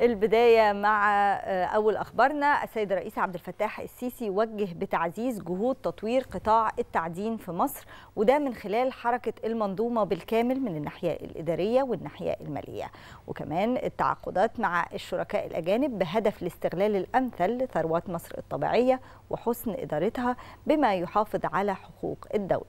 البدايه مع آه، اول اخبارنا السيد الرئيس عبد الفتاح السيسي وجه بتعزيز جهود تطوير قطاع التعدين في مصر وده من خلال حركه المنظومه بالكامل من الناحيه الاداريه والناحيه الماليه وكمان التعاقدات مع الشركاء الاجانب بهدف الاستغلال الامثل لثروات مصر الطبيعيه وحسن ادارتها بما يحافظ على حقوق الدوله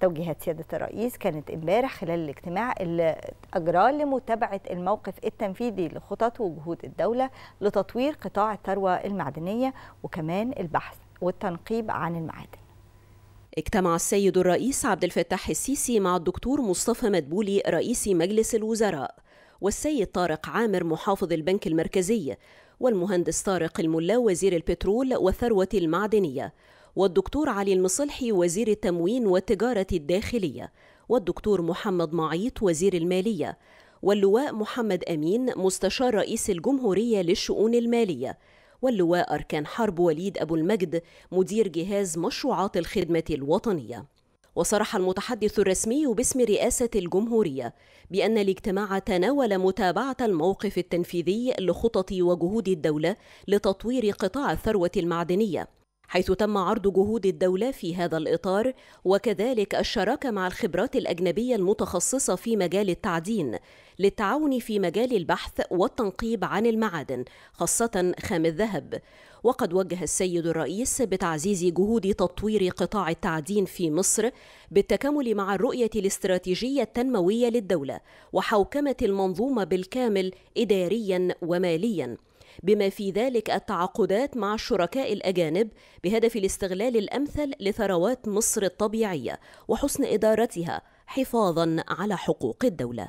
توجيهات سياده الرئيس كانت امبارح خلال الاجتماع اللي اجراه لمتابعه الموقف التنفيذي لخطط وجهود جهود الدولة لتطوير قطاع الثروة المعدنية وكمان البحث والتنقيب عن المعادن اجتمع السيد الرئيس عبد الفتاح السيسي مع الدكتور مصطفى مدبولي رئيس مجلس الوزراء والسيد طارق عامر محافظ البنك المركزي والمهندس طارق الملا وزير البترول والثروة المعدنية والدكتور علي المصلحي وزير التموين والتجارة الداخلية والدكتور محمد معيط وزير المالية واللواء محمد أمين مستشار رئيس الجمهورية للشؤون المالية واللواء أركان حرب وليد أبو المجد مدير جهاز مشروعات الخدمة الوطنية وصرح المتحدث الرسمي باسم رئاسة الجمهورية بأن الاجتماع تناول متابعة الموقف التنفيذي لخطط وجهود الدولة لتطوير قطاع الثروة المعدنية حيث تم عرض جهود الدولة في هذا الإطار وكذلك الشراكة مع الخبرات الأجنبية المتخصصة في مجال التعدين للتعاون في مجال البحث والتنقيب عن المعادن خاصة خام الذهب وقد وجه السيد الرئيس بتعزيز جهود تطوير قطاع التعدين في مصر بالتكامل مع الرؤية الاستراتيجية التنموية للدولة وحوكمة المنظومة بالكامل إداريا وماليا بما في ذلك التعاقدات مع الشركاء الأجانب بهدف الاستغلال الأمثل لثروات مصر الطبيعية وحسن إدارتها حفاظا على حقوق الدولة